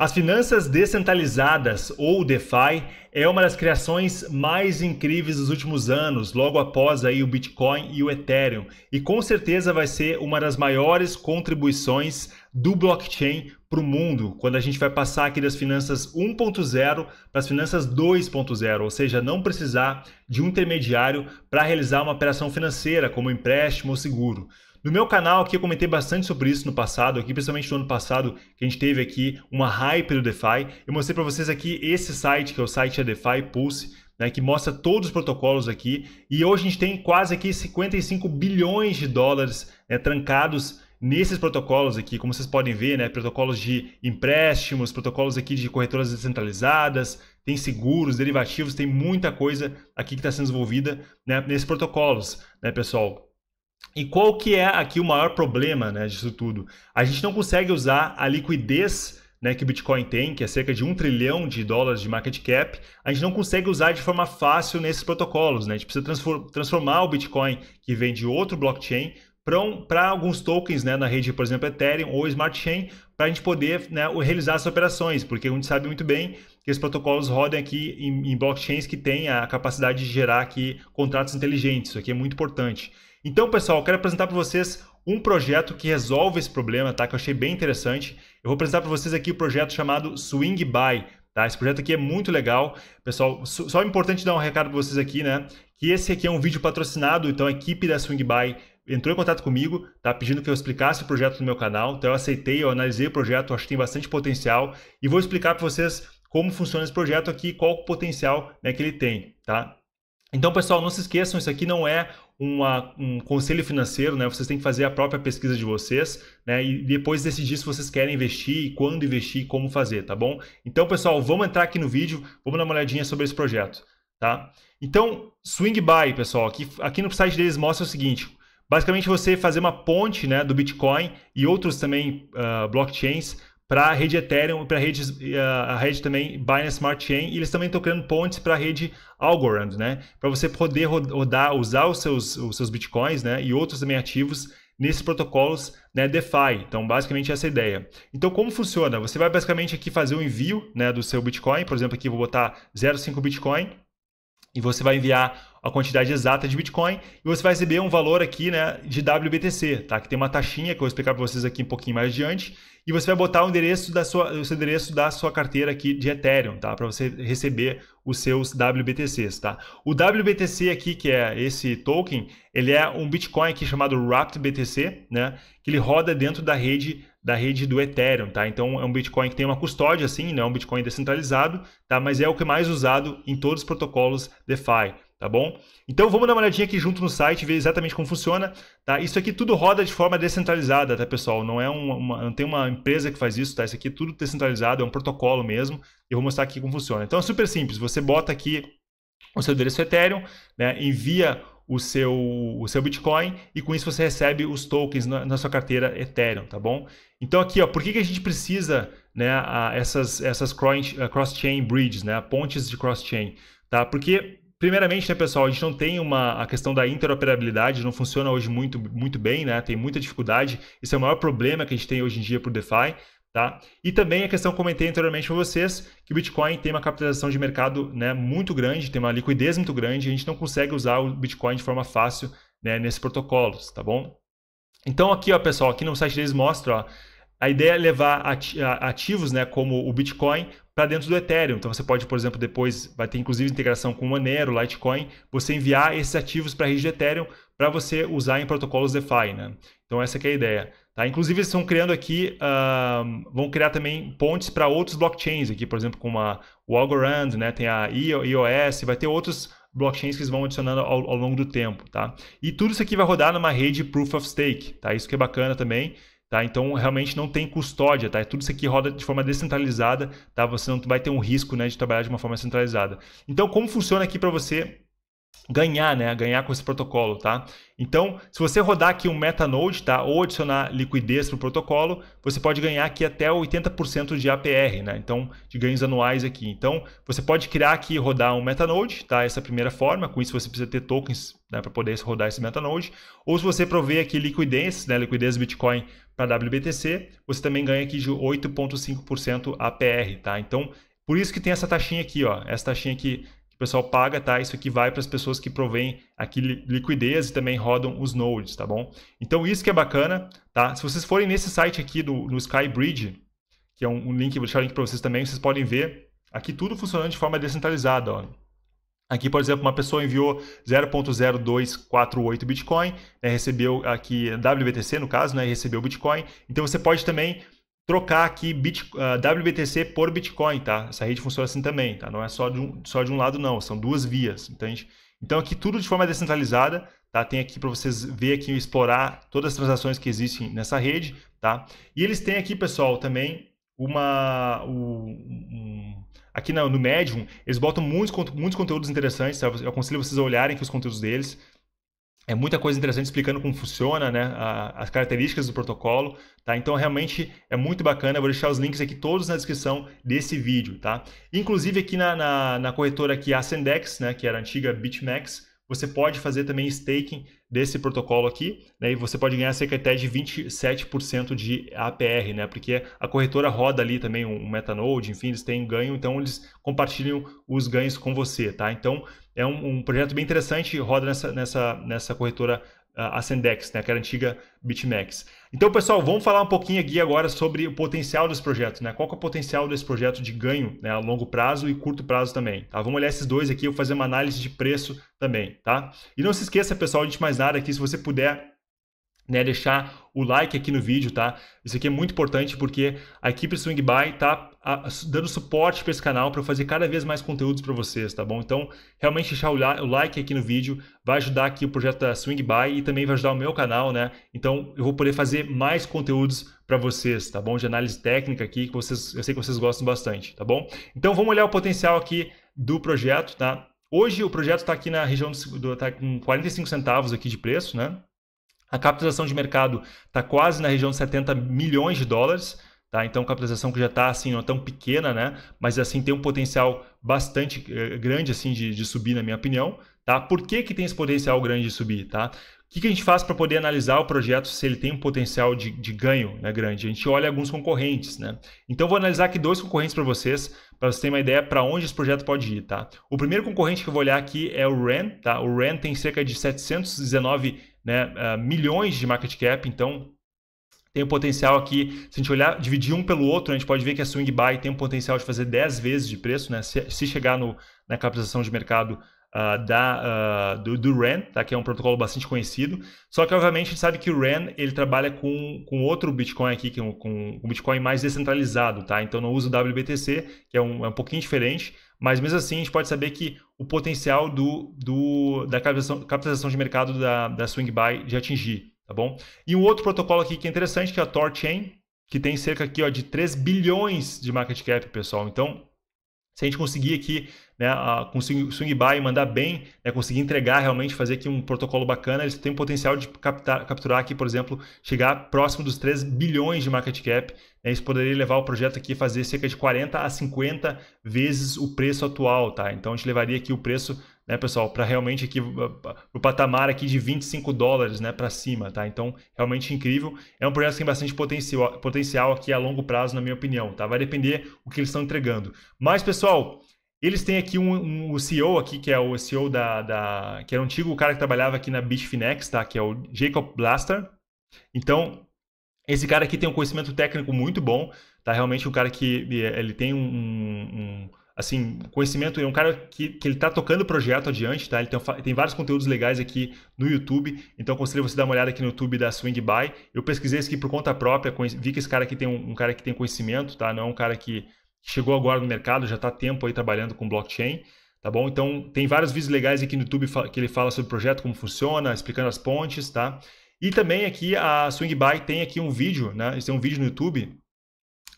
As finanças descentralizadas, ou DeFi, é uma das criações mais incríveis dos últimos anos, logo após aí o Bitcoin e o Ethereum, e com certeza vai ser uma das maiores contribuições do blockchain para o mundo, quando a gente vai passar aqui das finanças 1.0 para as finanças 2.0, ou seja, não precisar de um intermediário para realizar uma operação financeira, como empréstimo ou seguro. No meu canal aqui eu comentei bastante sobre isso no passado, aqui principalmente no ano passado, que a gente teve aqui uma hype do DeFi. Eu mostrei para vocês aqui esse site, que é o site da DeFi Pulse, né, que mostra todos os protocolos aqui. E hoje a gente tem quase aqui 55 bilhões de dólares né, trancados nesses protocolos aqui, como vocês podem ver, né, protocolos de empréstimos, protocolos aqui de corretoras descentralizadas, tem seguros, derivativos, tem muita coisa aqui que está sendo desenvolvida né, nesses protocolos, né, pessoal? E qual que é aqui o maior problema né, disso tudo? A gente não consegue usar a liquidez né, que o Bitcoin tem, que é cerca de um trilhão de dólares de market cap, a gente não consegue usar de forma fácil nesses protocolos. Né? A gente precisa transformar o Bitcoin que vem de outro blockchain para alguns tokens né, na rede, por exemplo, Ethereum ou Smart Chain, para a gente poder né, realizar as operações, porque a gente sabe muito bem que esses protocolos rodem aqui em, em blockchains que têm a capacidade de gerar aqui contratos inteligentes. Isso aqui é muito importante. Então, pessoal, eu quero apresentar para vocês um projeto que resolve esse problema, tá? Que eu achei bem interessante. Eu vou apresentar para vocês aqui o um projeto chamado Swing Buy, tá? Esse projeto aqui é muito legal. Pessoal, só é importante dar um recado para vocês aqui, né? Que esse aqui é um vídeo patrocinado, então a equipe da Swing Buy entrou em contato comigo, tá pedindo que eu explicasse o projeto no meu canal. Então eu aceitei, eu analisei o projeto, acho que tem bastante potencial e vou explicar para vocês como funciona esse projeto aqui, qual o potencial né, que ele tem, tá? Então, pessoal, não se esqueçam, isso aqui não é uma, um conselho financeiro, né? Vocês têm que fazer a própria pesquisa de vocês, né? E depois decidir se vocês querem investir, quando investir, como fazer, tá bom? Então, pessoal, vamos entrar aqui no vídeo, vamos dar uma olhadinha sobre esse projeto, tá? Então, swing buy, pessoal, aqui, aqui no site deles mostra o seguinte: basicamente você fazer uma ponte, né, do Bitcoin e outros também uh, blockchains para a rede Ethereum e para a, a rede também Binance Smart Chain. E eles também estão criando pontes para a rede Algorand, né? Para você poder rodar, usar os seus, os seus bitcoins né? e outros também ativos nesses protocolos né, DeFi. Então, basicamente, essa é a ideia. Então, como funciona? Você vai basicamente aqui fazer o envio né, do seu Bitcoin. Por exemplo, aqui vou botar 0,5 Bitcoin e você vai enviar a quantidade exata de Bitcoin e você vai receber um valor aqui né, de WBTC, tá? que tem uma taxinha que eu vou explicar para vocês aqui um pouquinho mais adiante. E você vai botar o endereço da sua, o endereço da sua carteira aqui de Ethereum, tá? Para você receber os seus WBTCs, tá? O WBTC aqui, que é esse token, ele é um Bitcoin aqui chamado Wrapped BTC, né? Que ele roda dentro da rede da rede do Ethereum, tá? Então é um Bitcoin que tem uma custódia, assim, não é um Bitcoin descentralizado, tá? Mas é o que é mais usado em todos os protocolos DeFi tá bom? Então vamos dar uma olhadinha aqui junto no site, ver exatamente como funciona, tá? Isso aqui tudo roda de forma descentralizada, tá, pessoal? Não é uma, uma, não tem uma empresa que faz isso, tá? Isso aqui é tudo descentralizado, é um protocolo mesmo. Eu vou mostrar aqui como funciona. Então é super simples, você bota aqui o seu endereço Ethereum, né? Envia o seu, o seu Bitcoin e com isso você recebe os tokens na, na sua carteira Ethereum, tá bom? Então aqui, ó, por que, que a gente precisa, né, a, essas, essas cross-chain bridges, né, pontes de cross-chain, tá? Porque Primeiramente, né, pessoal, a gente não tem uma a questão da interoperabilidade, não funciona hoje muito, muito bem, né? Tem muita dificuldade. Esse é o maior problema que a gente tem hoje em dia para o DeFi. Tá? E também a questão que comentei anteriormente para vocês, que o Bitcoin tem uma capitalização de mercado né, muito grande, tem uma liquidez muito grande, a gente não consegue usar o Bitcoin de forma fácil né, nesses protocolos, tá bom? Então aqui, ó, pessoal, aqui no site deles mostra ó, a ideia é levar ativos, né, como o Bitcoin, para dentro do Ethereum. Então você pode, por exemplo, depois vai ter inclusive integração com Monero, Litecoin, você enviar esses ativos para a rede do Ethereum para você usar em protocolos DeFi, né? Então essa é a ideia. Tá? Inclusive eles estão criando aqui, uh, vão criar também pontes para outros blockchains aqui, por exemplo, com a, o Algorand, né? Tem a iOS, vai ter outros blockchains que eles vão adicionando ao, ao longo do tempo, tá? E tudo isso aqui vai rodar numa rede Proof of Stake, tá? Isso que é bacana também. Tá? Então, realmente não tem custódia, tá? É tudo isso aqui roda de forma descentralizada, tá? Você não vai ter um risco né, de trabalhar de uma forma centralizada. Então, como funciona aqui para você ganhar, né? Ganhar com esse protocolo, tá? Então, se você rodar aqui um Metanode, tá? Ou adicionar liquidez para o protocolo, você pode ganhar aqui até 80% de APR, né? Então, de ganhos anuais aqui. Então, você pode criar aqui e rodar um Metanode, tá? Essa é primeira forma, com isso você precisa ter tokens né? para poder rodar esse Metanode. Ou se você prover aqui liquidez, né? Liquidez Bitcoin para WBTC, você também ganha aqui de 8,5% APR, tá? Então, por isso que tem essa taxinha aqui, ó. Essa taxinha aqui pessoal paga, tá? Isso aqui vai para as pessoas que provêm aqui liquidez e também rodam os nodes, tá bom? Então isso que é bacana, tá? Se vocês forem nesse site aqui do no Skybridge, que é um, um link, vou deixar o link para vocês também, vocês podem ver aqui tudo funcionando de forma descentralizada, ó. Aqui, por exemplo, uma pessoa enviou 0.0248 Bitcoin, né, recebeu aqui WBTC no caso, né, recebeu Bitcoin. Então você pode também trocar aqui Bit, uh, ah, WBTC por Bitcoin, tá? Essa rede funciona assim também, tá? Não é só de um, só de um lado, não. São duas vias, entende? Então, aqui tudo de forma descentralizada, tá? Tem aqui para vocês ver aqui, explorar todas as transações que existem nessa rede, tá? E eles têm aqui, pessoal, também uma... Um, aqui no, no Medium, eles botam muitos, muitos conteúdos interessantes, tá? Eu aconselho vocês a olharem aqui os conteúdos deles, é muita coisa interessante explicando como funciona, né, a, as características do protocolo, tá? Então realmente é muito bacana. Eu vou deixar os links aqui todos na descrição desse vídeo, tá? Inclusive aqui na, na, na corretora aqui a Sendex, né, que era a antiga BitMEX, você pode fazer também staking desse protocolo aqui, né? E você pode ganhar cerca até de 27% de APR, né? Porque a corretora roda ali também um Metanode, enfim, eles têm ganho, então eles compartilham os ganhos com você, tá? Então é um, um projeto bem interessante, roda nessa, nessa, nessa corretora uh, Ascendex, né? Que era é antiga BitMEX. Então, pessoal, vamos falar um pouquinho aqui agora sobre o potencial desse projeto, né? Qual é o potencial desse projeto de ganho né, a longo prazo e curto prazo também, tá? Vamos olhar esses dois aqui, eu vou fazer uma análise de preço também, tá? E não se esqueça, pessoal, de mais nada aqui, se você puder né, deixar o like aqui no vídeo, tá? Isso aqui é muito importante porque a equipe Swing By tá dando suporte para esse canal para fazer cada vez mais conteúdos para vocês, tá bom? Então, realmente deixar o like aqui no vídeo vai ajudar aqui o projeto da Swing By e também vai ajudar o meu canal, né? Então, eu vou poder fazer mais conteúdos para vocês, tá bom? De análise técnica aqui que vocês, eu sei que vocês gostam bastante, tá bom? Então, vamos olhar o potencial aqui do projeto, tá? Hoje o projeto está aqui na região do, tá com 45 centavos aqui de preço, né? A capitalização de mercado está quase na região de 70 milhões de dólares. Tá? Então, capitalização que já está assim, não é tão pequena, né? mas assim tem um potencial bastante eh, grande assim de, de, subir, na minha opinião. Tá? Por que, que tem esse potencial grande de subir? Tá? O que, que a gente faz para poder analisar o projeto se ele tem um potencial de, de ganho né, grande? A gente olha alguns concorrentes. Né? Então, vou analisar aqui dois concorrentes para vocês, para vocês terem uma ideia para onde esse projeto pode ir. Tá? O primeiro concorrente que eu vou olhar aqui é o REN. Tá? O REN tem cerca de 719 né, ah, milhões de market cap, então tem um potencial aqui, se a gente olhar, dividir um pelo outro, a gente pode ver que a swing buy tem um potencial de fazer 10 vezes de preço, né? Se, se chegar no, na capitalização de mercado Uh, da, uh, do, do RAN, tá? que é um protocolo bastante conhecido. Só que, obviamente, a gente sabe que o RAN ele trabalha com, com outro Bitcoin aqui, que é um, com o Bitcoin mais descentralizado. Tá? Então, não usa o WBTC, que é um, é um pouquinho diferente. Mas, mesmo assim, a gente pode saber que o potencial do, do, da capitalização, capitalização de mercado da, da Swing Buy de atingir. Tá bom? E um outro protocolo aqui que é interessante, que é a TorChain, que tem cerca aqui ó, de 3 bilhões de market cap, pessoal. Então, se a gente conseguir aqui né, a, conseguir swing buy e mandar bem, né, conseguir entregar realmente, fazer aqui um protocolo bacana, eles têm potencial de captar, capturar aqui, por exemplo, chegar próximo dos 3 bilhões de market cap. Né, isso poderia levar o projeto aqui a fazer cerca de 40 a 50 vezes o preço atual. Tá? Então a gente levaria aqui o preço, né, pessoal, para realmente aqui uh, uh, o patamar aqui de 25 dólares né, para cima. Tá? Então, realmente incrível. É um projeto que tem bastante potencial, potencial aqui a longo prazo, na minha opinião. Tá? Vai depender o que eles estão entregando. Mas, pessoal. Eles têm aqui um, um, o CEO aqui, que é o CEO da, da que era é antigo cara que trabalhava aqui na Bitfinex, tá? Que é o Jacob Blaster. Então, esse cara aqui tem um conhecimento técnico muito bom, tá? Realmente um cara que é, ele tem um, um assim, conhecimento, é um cara que, que ele tá tocando o projeto adiante, tá? Ele tem, tem vários conteúdos legais aqui no YouTube, então aconselho você dar uma olhada aqui no YouTube da Swing By. Eu pesquisei isso aqui por conta própria, vi que esse cara aqui tem um, um cara que tem conhecimento, tá? Não é um cara que chegou agora no mercado, já está tempo aí trabalhando com blockchain, tá bom? Então tem vários vídeos legais aqui no YouTube que ele fala sobre o projeto, como funciona, explicando as pontes, tá? E também aqui a Swing tem aqui um vídeo, né? Eles têm é um vídeo no YouTube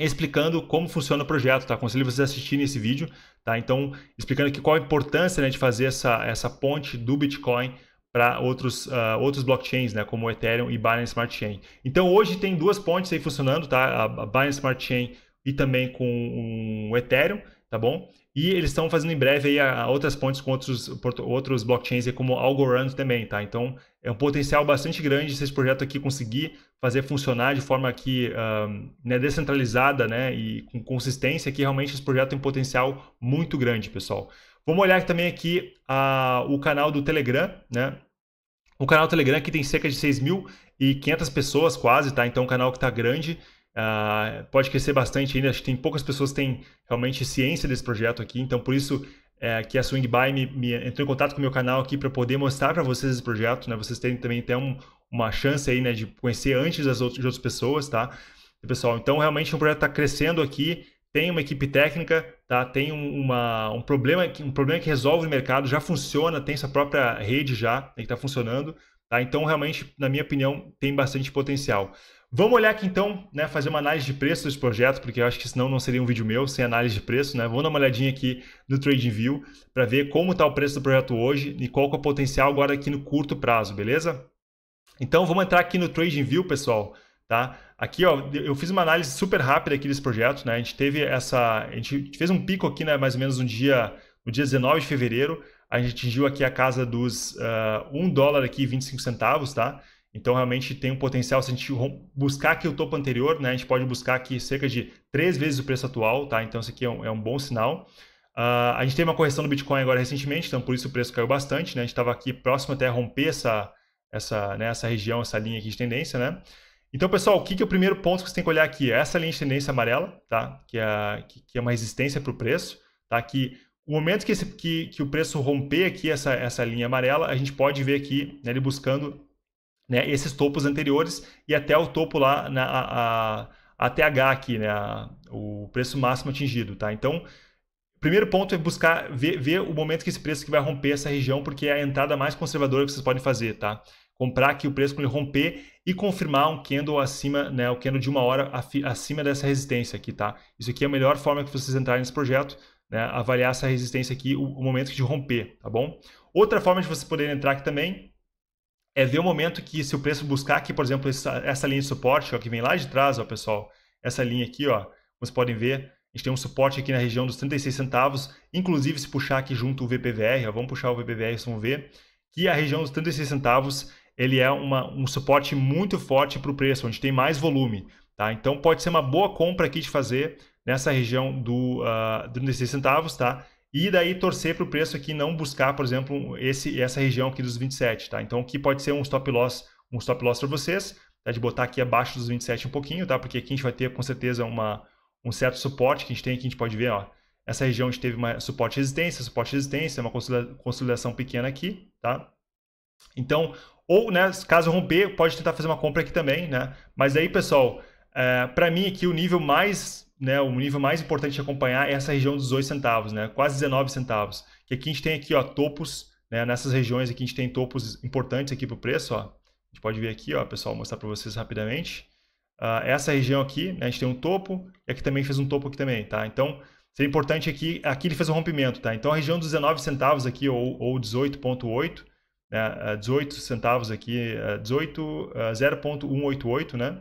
explicando como funciona o projeto, tá? Aconselho vocês a assistirem esse vídeo, tá? Então, explicando aqui qual a importância né, de fazer essa, essa ponte do Bitcoin para outros, uh, outros blockchains, né, como Ethereum e Binance Smart Chain. Então, hoje tem duas pontes aí funcionando, tá? A Binance Smart Chain e também com o Ethereum, tá bom? E eles estão fazendo em breve aí a, a outras pontes com outros, outros blockchains como Algorand também, tá? Então é um potencial bastante grande se esse projeto aqui conseguir fazer funcionar de forma que um, né, descentralizada, né, e com consistência, que realmente esse projeto tem um potencial muito grande, pessoal. Vamos olhar também aqui a, o canal do Telegram, né? O canal do Telegram que tem cerca de 6.500 pessoas quase, tá? Então é um canal que está grande. Uh, pode crescer bastante ainda, acho que tem poucas pessoas que têm realmente ciência desse projeto aqui, então por isso é, que a Swing By me, me, entrou em contato com o meu canal aqui para poder mostrar para vocês esse projeto, né? Vocês têm também até um, uma chance aí, né, de conhecer antes das outras, de outras pessoas, tá? E, pessoal, então realmente o projeto está crescendo aqui, tem uma equipe técnica, tá? Tem um, uma, um problema, um problema que resolve o mercado, já funciona, tem sua própria rede já, tem né, que tá funcionando, tá? Então realmente, na minha opinião, tem bastante potencial. Vamos olhar aqui então, né, fazer uma análise de preço desse projeto, porque eu acho que senão não seria um vídeo meu sem análise de preço, né? Vamos dar uma olhadinha aqui no TradingView para ver como está o preço do projeto hoje e qual é o potencial agora aqui no curto prazo, beleza? Então vamos entrar aqui no TradingView, pessoal, tá? Aqui, ó, eu fiz uma análise super rápida aqui desse projeto, né? A gente teve essa, a gente fez um pico aqui, né, mais ou menos no dia, no dia 19 de fevereiro, a gente atingiu aqui a casa dos uh, eh, 1 dólar aqui 25 centavos, tá? Então, realmente tem um potencial, se a gente buscar aqui o topo anterior, né, a gente pode buscar aqui cerca de três vezes o preço atual, tá? Então, isso aqui é um, é um bom sinal. Uh, a gente teve uma correção do Bitcoin agora recentemente, então por isso o preço caiu bastante, né? A gente estava aqui próximo até a romper essa, essa, né, essa região, essa linha aqui de tendência, né? Então, pessoal, o que, que é o primeiro ponto que você tem que olhar aqui? É essa linha de tendência amarela, tá? Que é, que, que é uma resistência para o preço, tá? Que o momento que, esse, que, que o preço romper aqui essa, essa linha amarela, a gente pode ver aqui né, ele buscando né, esses topos anteriores e até o topo lá, na, a, a, a TH aqui, né, a, o preço máximo atingido. Tá? Então, primeiro ponto é buscar ver, ver o momento que esse preço que vai romper essa região, porque é a entrada mais conservadora que vocês podem fazer. Tá? Comprar aqui o preço quando ele romper e confirmar um candle acima, né, o candle de uma hora acima dessa resistência aqui. Tá? Isso aqui é a melhor forma que vocês entrarem nesse projeto. Né, avaliar essa resistência aqui, o, o momento de romper, tá bom? Outra forma de vocês poderem entrar aqui também é ver o momento que se o preço buscar aqui, por exemplo, essa, essa linha de suporte ó, que vem lá de trás, ó, pessoal, essa linha aqui, ó, vocês podem ver, a gente tem um suporte aqui na região dos 36 centavos, inclusive se puxar aqui junto o VPVR, ó, vamos puxar o VPVR, vocês vão ver que a região dos 36 centavos ele é uma, um suporte muito forte para o preço, onde tem mais volume. Tá? Então pode ser uma boa compra aqui de fazer nessa região do uh, ah, 36 centavos, tá? e daí torcer para o preço aqui não buscar, por exemplo, esse, essa região aqui dos 27, tá? Então aqui pode ser um stop loss, um stop loss para vocês, tá? de botar aqui abaixo dos 27 um pouquinho, tá? Porque aqui a gente vai ter com certeza uma, um certo suporte que a gente tem aqui, a gente pode ver, ó, essa região a gente teve uma suporte resistência, suporte resistência, uma consolidação pequena aqui, tá? Então, ou, né, caso romper, pode tentar fazer uma compra aqui também, né? Mas aí, pessoal, é, para mim aqui o nível mais né, o nível mais importante de acompanhar é essa região dos 2 centavos, né, quase 19 centavos. E aqui a gente tem aqui, ó, topos, né, nessas regiões aqui a gente tem topos importantes aqui para o preço, ó. A gente pode ver aqui, ó, pessoal, mostrar para vocês rapidamente. Uh, essa região aqui, né, a gente tem um topo, e aqui também fez um topo aqui também, tá? Então, seria importante aqui, aqui ele fez um rompimento, tá? Então, a região dos 19 centavos aqui, ou, ou 18.8, né, 18 ah, centavos aqui, 18, ah, 0.188, né?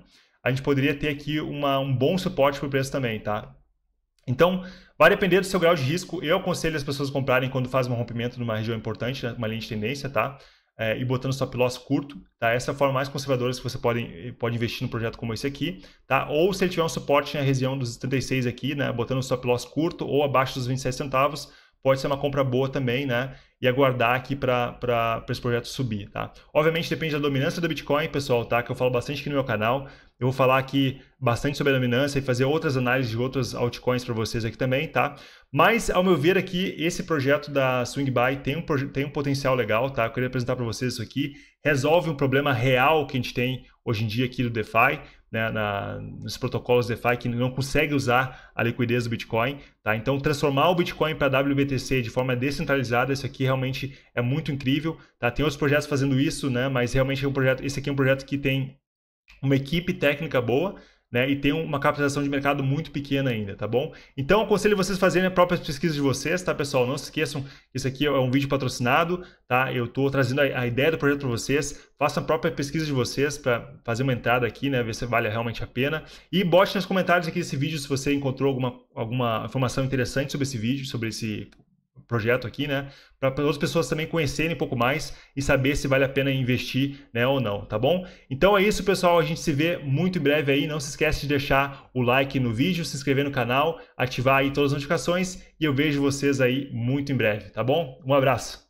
a gente poderia ter aqui uma, um bom suporte para o preço também, tá? Então, vai depender do seu grau de risco. Eu aconselho as pessoas a comprarem quando faz um rompimento numa região importante, né, uma linha de tendência, tá? É, e botando stop loss curto, tá? Essa é a forma mais conservadora que você pode, pode investir num projeto como esse aqui, tá? Ou se ele tiver um suporte na região dos 76 aqui, né? Botando stop loss curto ou abaixo dos 27 centavos, pode ser uma compra boa também, né? E aguardar aqui para esse projeto subir, tá? Obviamente depende da dominância do Bitcoin, pessoal, tá? Que eu falo bastante aqui no meu canal. Eu vou falar aqui bastante sobre a dominância e fazer outras análises de outras altcoins para vocês aqui também, tá? Mas, ao meu ver aqui, esse projeto da Swing Buy tem um, tem um potencial legal, tá? Eu queria apresentar para vocês isso aqui. Resolve um problema real que a gente tem hoje em dia aqui do DeFi né, na, nos protocolos DeFi que não consegue usar a liquidez do Bitcoin. Tá? Então, transformar o Bitcoin para WBTC de forma descentralizada, isso aqui realmente é muito incrível. Tá? Tem outros projetos fazendo isso, né, mas realmente é um projeto, esse aqui é um projeto que tem uma equipe técnica boa, né, e tem uma capitalização de mercado muito pequena ainda, tá bom? Então, aconselho vocês a fazerem as próprias pesquisas de vocês, tá, pessoal? Não se esqueçam, isso aqui é um vídeo patrocinado, tá? Eu estou trazendo a, a, ideia do projeto para vocês. Façam a própria pesquisa de vocês para fazer uma entrada aqui, né? Ver se vale realmente a pena. E bote nos comentários aqui desse vídeo se você encontrou alguma, alguma informação interessante sobre esse vídeo, sobre esse projeto aqui, né? Para outras pessoas também conhecerem um pouco mais e saber se vale a pena investir, né, ou não, tá bom? Então é isso, pessoal. A gente se vê muito em breve aí. Não se esquece de deixar o like no vídeo, se inscrever no canal, ativar aí todas as notificações e eu vejo vocês aí muito em breve, tá bom? Um abraço.